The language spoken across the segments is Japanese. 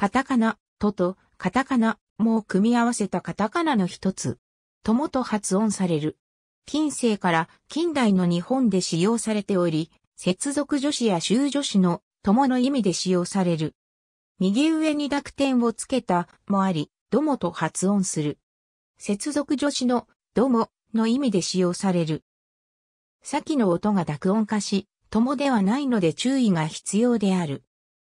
カタカナ、とと、カタカナ、も組み合わせたカタカナの一つ。友と発音される。近世から近代の日本で使用されており、接続助詞や修助詞の友の意味で使用される。右上に濁点をつけたもあり、どもと発音する。接続助詞のどもの意味で使用される。先の音が濁音化し、友ではないので注意が必要である。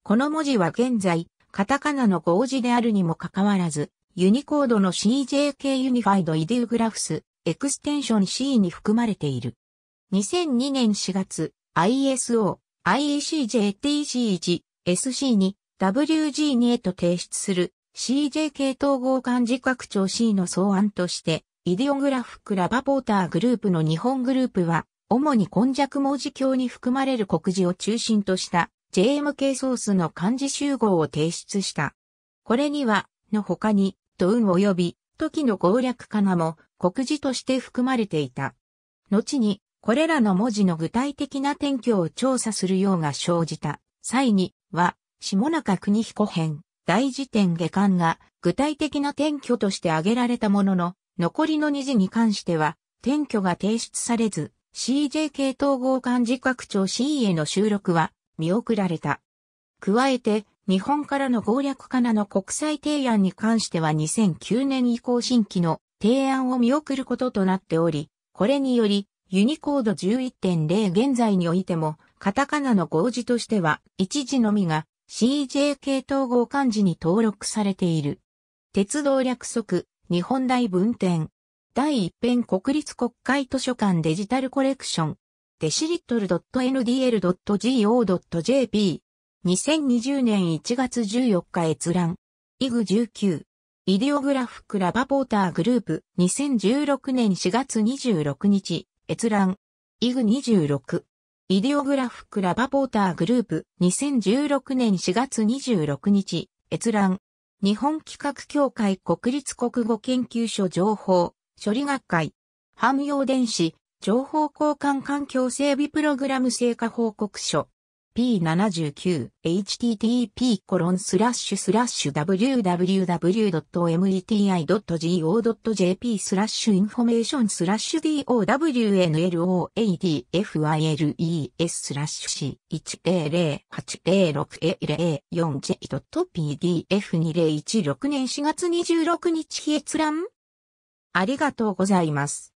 この文字は現在、カタカナの合字であるにもかかわらず、ユニコードの CJK ユニファイドイデューグラフスエクステンション C に含まれている。2002年4月、ISO、IECJTC1、SC2、WG2 へと提出する CJK 統合漢字拡張 C の草案として、イデオグラフクラバポーターグループの日本グループは、主に根弱文字鏡に含まれる国字を中心とした JMK ソースの漢字集合を提出した。これには、の他に、と運及び、時の攻略かなも、国字として含まれていた。後に、これらの文字の具体的な転居を調査するようが生じた。際に、は、下中国彦編、大辞典下巻が、具体的な転居として挙げられたものの、残りの二字に関しては、転居が提出されず、CJK 統合漢字拡張 C への収録は、見送られた。加えて、日本からの攻略家なの国際提案に関しては2009年以降新規の提案を見送ることとなっており、これにより、ユニコード11.0現在においても、カタカナの合字としては、一字のみが CJK 統合漢字に登録されている。鉄道略則、日本大文典。第一編国立国会図書館デジタルコレクション。デシリットル n d l g o j p 2020年1月14日閲覧。イグ19。イデオグラフクラバポーターグループ。2016年4月26日。閲覧。イグ26。イデオグラフクラバポーターグループ。2016年4月26日。閲覧。日本企画協会国立国語研究所情報、処理学会、汎用電子、情報交換環境整備プログラム成果報告書 P79http コロンスラッシュスラッシュ www.meti.go.jp スラッシュインフォメーションスラッシュ downloadadfiles スラッシュ C100806A04j.pdf2016 年4月26日閲覧ありがとうございます。